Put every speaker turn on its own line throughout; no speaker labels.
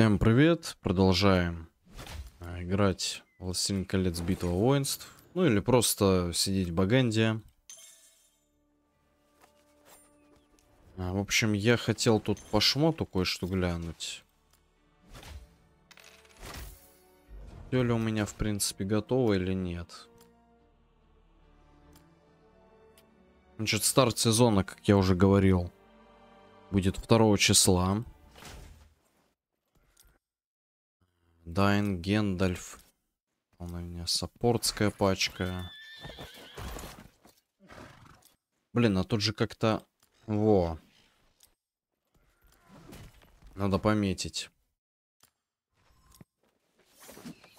Всем привет, продолжаем э, играть Властелин колец Битва воинств. Ну или просто сидеть в Баганде. А, в общем, я хотел тут по шмоту кое-что глянуть. Все ли у меня, в принципе, готово или нет? Значит, старт сезона, как я уже говорил, будет 2 числа. Дайн Гендальф. Он у меня саппортская пачка. Блин, а тут же как-то... Во. Надо пометить.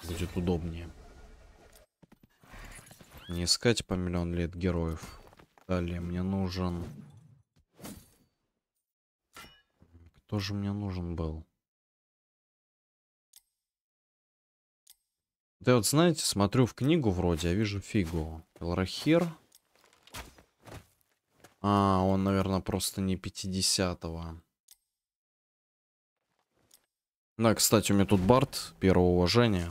Будет удобнее. Не искать по миллион лет героев.
Далее мне нужен... Кто же мне нужен был?
Да вот знаете, смотрю в книгу вроде, я а вижу фигу. Элрахир. А, он, наверное, просто не 50-го. Да, кстати, у меня тут Барт первого уважения.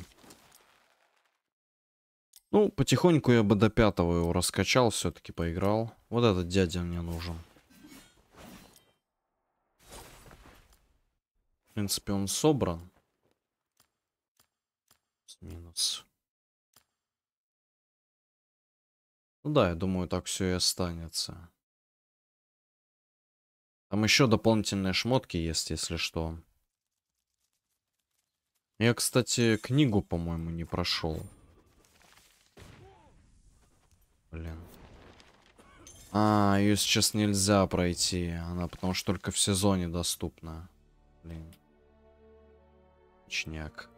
Ну, потихоньку я бы до пятого его раскачал, все-таки поиграл. Вот этот дядя мне нужен. В принципе, он собран. Плюс-минус.
Ну да, я думаю, так все и останется. Там еще дополнительные шмотки есть, если
что. Я, кстати, книгу, по-моему, не прошел. Блин. А, ее сейчас нельзя пройти. Она потому что только в сезоне доступна. Блин. Чняк.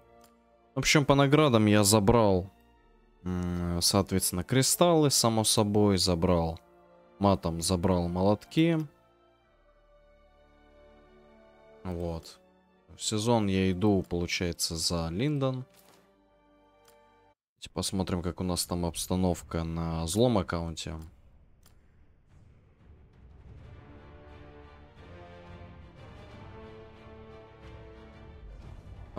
В общем, по наградам я забрал, соответственно, кристаллы, само собой, забрал матом, забрал молотки. Вот. В сезон я иду, получается, за Линдон. посмотрим, как у нас там обстановка на злом аккаунте.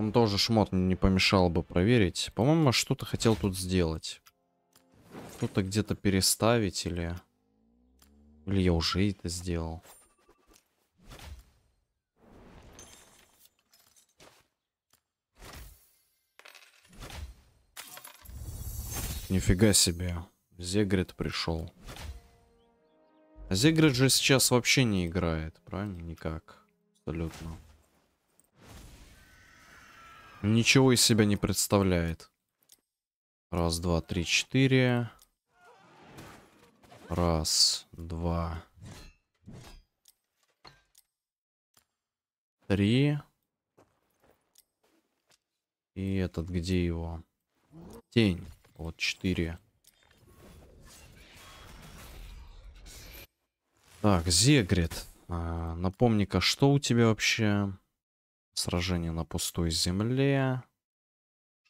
Там тоже шмот не помешал бы проверить. По-моему, что-то хотел тут сделать. Что-то где-то переставить или... Или я уже это сделал. Нифига себе. Зегрид пришел. А Зегрид же сейчас вообще не играет, правильно? Никак. Абсолютно. Ничего из себя не представляет. Раз, два, три, четыре. Раз, два, три. И этот, где его? Тень. Вот четыре. Так, Зегрит. А, Напомни-ка, что у тебя вообще? Сражение на пустой земле.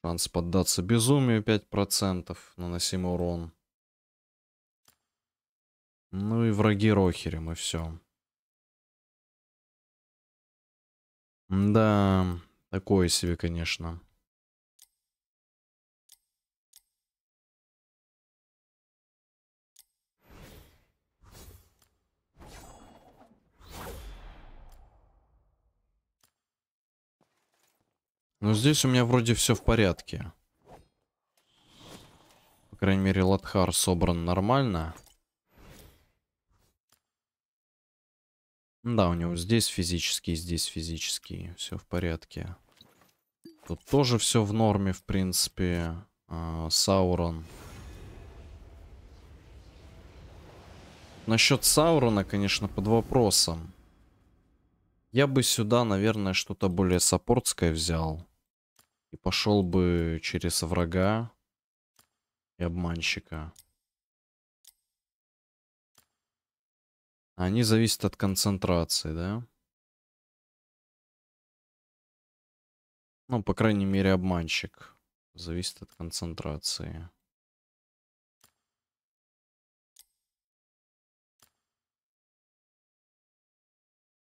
Шанс поддаться безумию
5%. Наносим урон. Ну и враги Рохерем, и все. Да, такое себе, конечно.
Но здесь у меня вроде все в порядке. По крайней мере, Латхар собран нормально. Да, у него здесь физический, здесь физический. Все в порядке. Тут тоже все в норме, в принципе. А, Саурон. Насчет Саурона, конечно, под вопросом. Я бы сюда, наверное, что-то более саппортское взял. И пошел бы через врага
и обманщика. Они зависят от концентрации, да? Ну, по крайней мере, обманщик. Зависит от концентрации.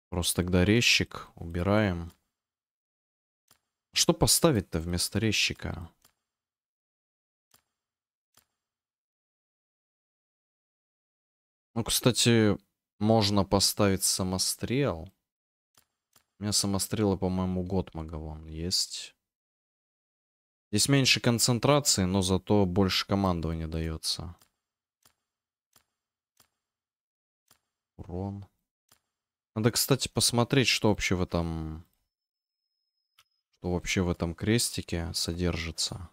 Просто тогда резчик убираем. Что поставить-то вместо резчика? Ну, кстати, можно поставить самострел. У меня
самострелы, по-моему, Готмага вон есть. Здесь меньше концентрации, но зато больше командования дается. Урон. Надо, кстати, посмотреть, что вообще в этом что вообще в этом крестике содержится.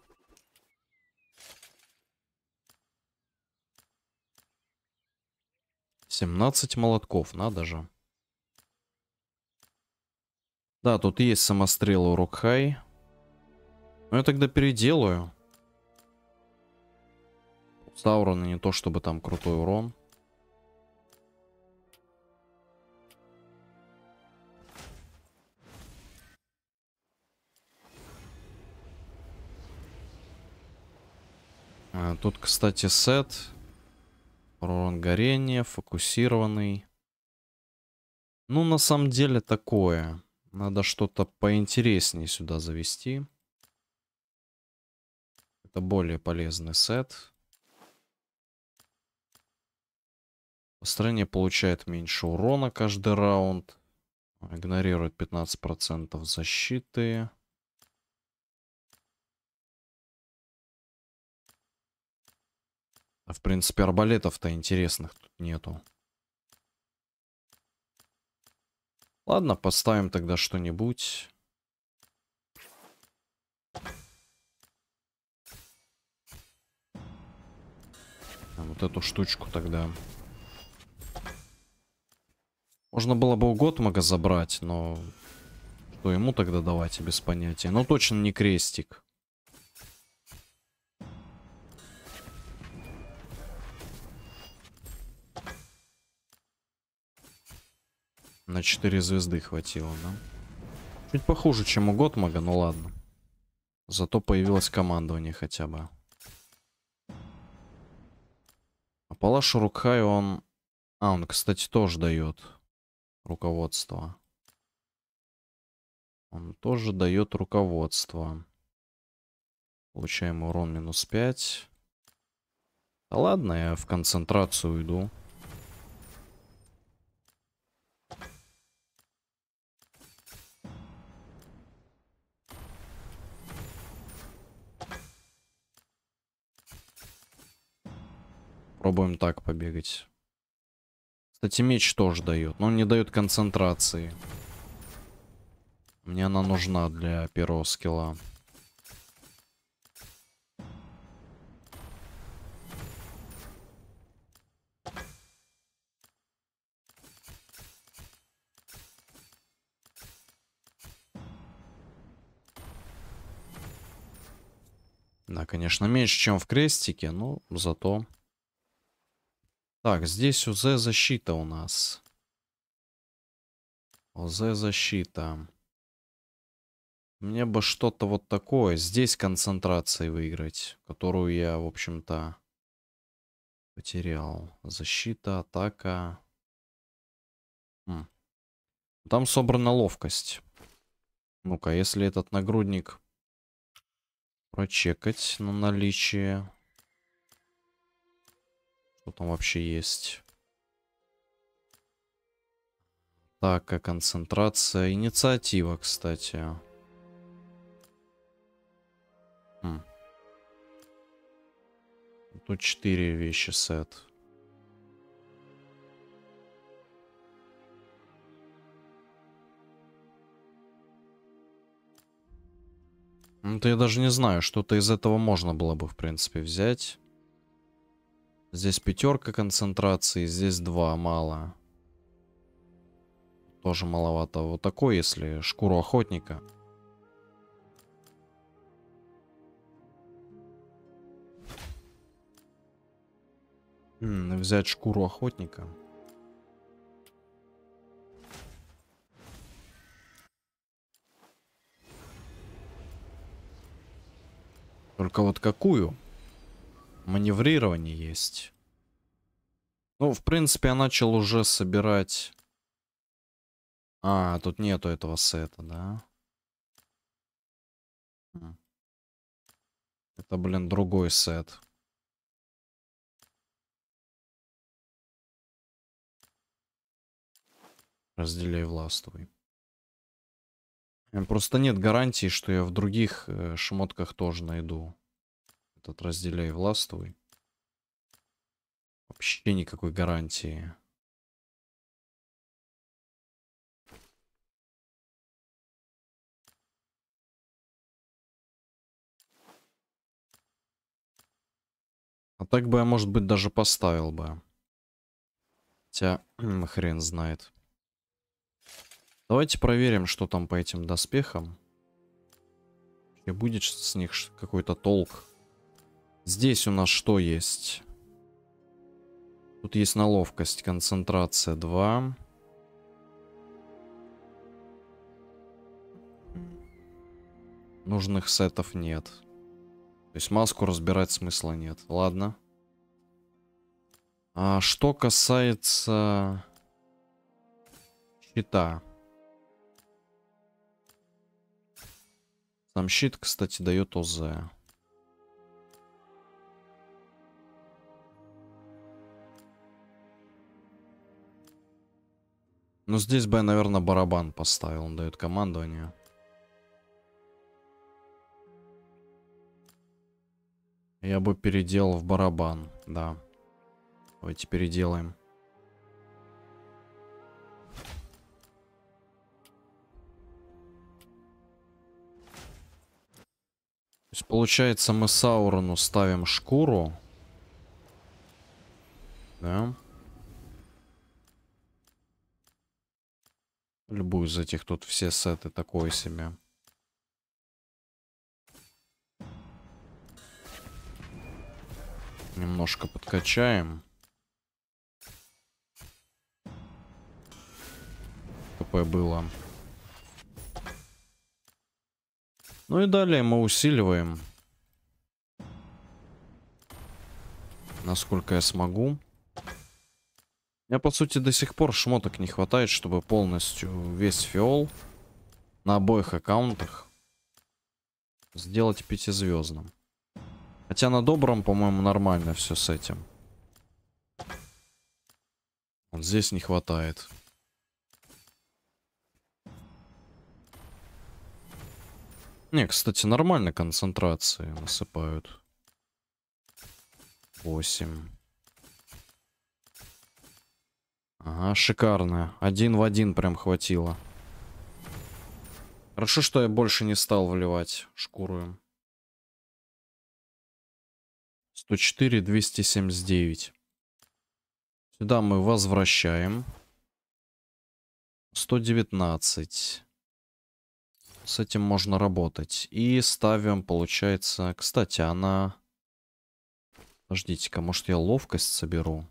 Семнадцать молотков, надо же. Да, тут есть самострелы у Рокхай. Но ну, я тогда переделаю. Саурона не то чтобы там крутой урон. Э, тут, кстати, сет. Урон горения, фокусированный. Ну, на самом деле, такое. Надо что-то поинтереснее сюда завести. Это более полезный сет. Построение получает меньше урона каждый раунд. Игнорирует 15% защиты. А в принципе арбалетов-то интересных тут нету. Ладно, поставим тогда что-нибудь. А вот эту штучку тогда. Можно было бы у Готмага забрать, но... Что ему тогда давать, без понятия. Но точно не крестик. на 4 звезды хватило, да? Чуть похуже, чем у Готмага, ну ладно. Зато появилось командование хотя бы. А Палаш Рукхай, он... А, он, кстати, тоже дает руководство. Он тоже дает руководство. Получаем урон минус 5. Да ладно, я в концентрацию иду. Попробуем так побегать. Кстати, меч тоже дает, но он не дает концентрации. Мне она нужна для первого скилла. Да, конечно, меньше, чем в крестике, но зато так, здесь УЗ защита у нас. УЗ защита. Мне бы что-то вот такое здесь концентрации выиграть, которую я, в общем-то, потерял. Защита, атака. Хм. Там собрана ловкость. Ну-ка, если этот нагрудник прочекать на наличие что там вообще есть? Так, а концентрация, инициатива, кстати. Хм. Тут 4 вещи сет. Ну, то я даже не знаю, что-то из этого можно было бы, в принципе, взять. Здесь пятерка концентрации, здесь два, мало. Тоже маловато. Вот такой, если шкуру охотника. М -м, взять шкуру охотника. Только вот какую? маневрирование есть. Ну, в принципе, я начал уже собирать... А, тут нету этого сета,
да? Хм. Это, блин, другой сет. Разделяй властвуй.
Просто нет гарантии, что я в других э, шмотках тоже найду.
Этот разделяй властвуй. Вообще никакой гарантии. А так бы я, может быть, даже поставил бы.
Хотя, хрен знает. Давайте проверим, что там по этим доспехам. И будет с них какой-то толк. Здесь у нас что есть? Тут есть на ловкость, концентрация 2. Нужных сетов нет. То есть маску разбирать смысла нет. Ладно. А что касается щита. Сам щит, кстати, дает ОЗ. Ну, здесь бы я, наверное, барабан поставил. Он дает командование. Я бы переделал в барабан, да. Давайте переделаем. То есть, получается, мы Саурону ставим шкуру. Да. Любую из этих тут все сеты такой себе. Немножко подкачаем. КП было. Ну и далее мы усиливаем. Насколько я смогу меня, по сути, до сих пор шмоток не хватает, чтобы полностью весь фиол на обоих аккаунтах сделать пятизвездным. Хотя на добром, по-моему, нормально все с этим. Вот здесь не хватает. Не, кстати, нормально концентрации насыпают. 8. Ага, шикарная. Один в один прям хватило. Хорошо, что я больше не стал вливать шкуру им. 104, 279. Сюда мы возвращаем. 119. С этим можно работать. И ставим, получается... Кстати, она... Подождите-ка, может я ловкость соберу?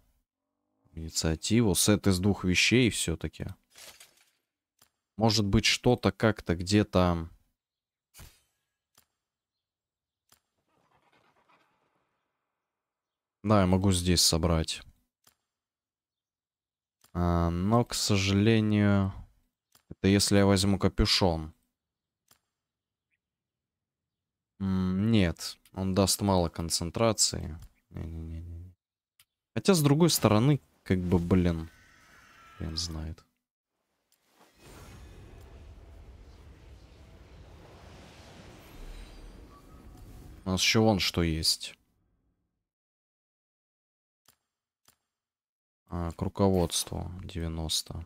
Инициативу. Сет из двух вещей все-таки. Может быть, что-то как-то где-то... Да, я могу здесь собрать. А, но, к сожалению... Это если я возьму капюшон. Нет, он даст мало концентрации. Не -не -не Хотя, с другой стороны, как бы, блин, хрен знает. У нас еще вон что есть.
А, к руководству 90.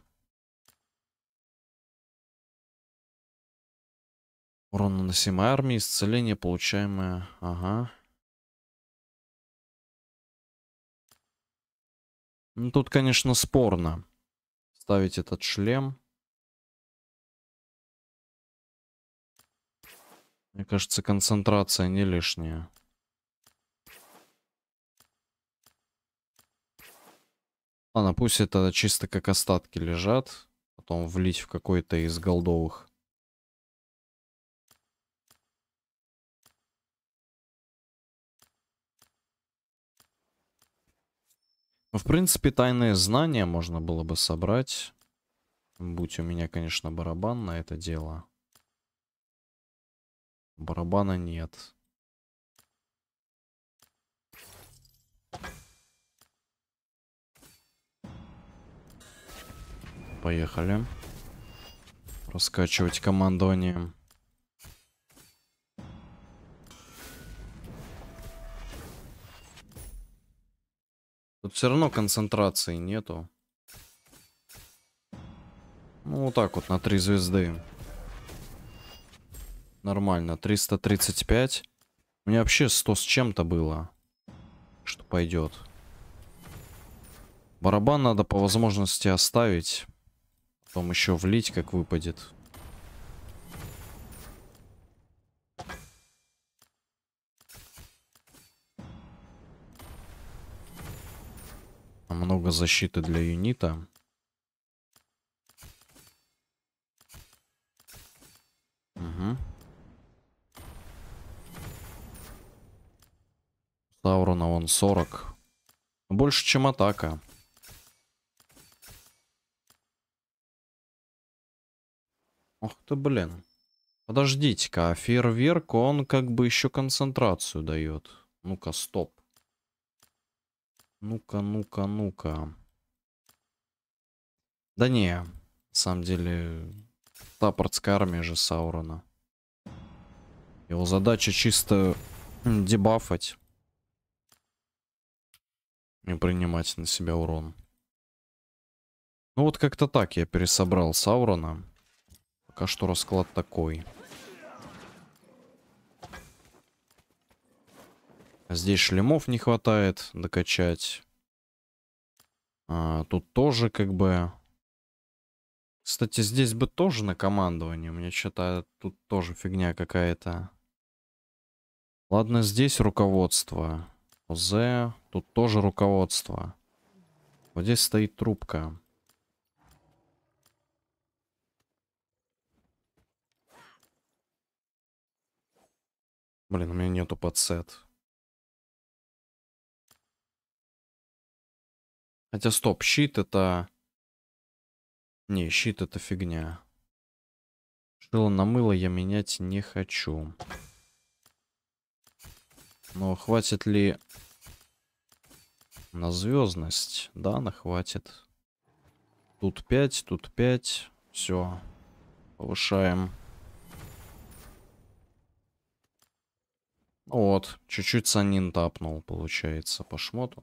Урон наносимой армии, исцеление, получаемое... Ага. Ну, тут, конечно, спорно. Ставить этот шлем. Мне кажется, концентрация не лишняя. Ладно, пусть это чисто как остатки лежат. Потом влить в какой-то из голдовых. в принципе, тайные знания
можно было бы собрать. Будь у меня, конечно, барабан на это дело.
Барабана нет.
Поехали. Раскачивать командованием. Тут все равно концентрации нету. Ну, вот так вот, на 3 звезды. Нормально, 335. У меня вообще 100 с чем-то было. Что пойдет. Барабан надо по возможности оставить. Потом еще влить, как выпадет. Много защиты для юнита. Угу. Саурона он 40. Больше, чем атака. Ох ты, блин. Подождите-ка, а фейерверк, он как бы еще концентрацию дает. Ну-ка, стоп. Ну-ка, ну-ка, ну-ка. Да не, на самом деле, тапортская армия же Саурона. Его задача чисто дебафать. И принимать на себя урон. Ну вот как-то так я пересобрал Саурона. Пока что расклад такой. Здесь шлемов не хватает докачать. А, тут тоже как бы... Кстати, здесь бы тоже на командование. меня что-то тут тоже фигня какая-то. Ладно, здесь руководство. З. Тут тоже руководство. Вот здесь стоит трубка.
Блин, у меня нету подсет. Хотя стоп, щит это... Не, щит это фигня. Шило на
мыло я менять не хочу. Но хватит ли на звездность? Да, на хватит. Тут 5, тут 5. Все. Повышаем. Вот, чуть-чуть санин тапнул, получается, по шмоту.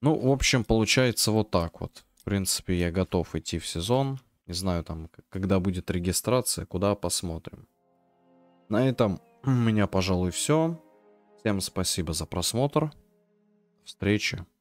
Ну, в общем, получается вот так вот. В принципе, я готов идти в сезон. Не знаю, там, когда будет регистрация, куда посмотрим. На этом у меня, пожалуй, все.
Всем спасибо за просмотр. Встречи.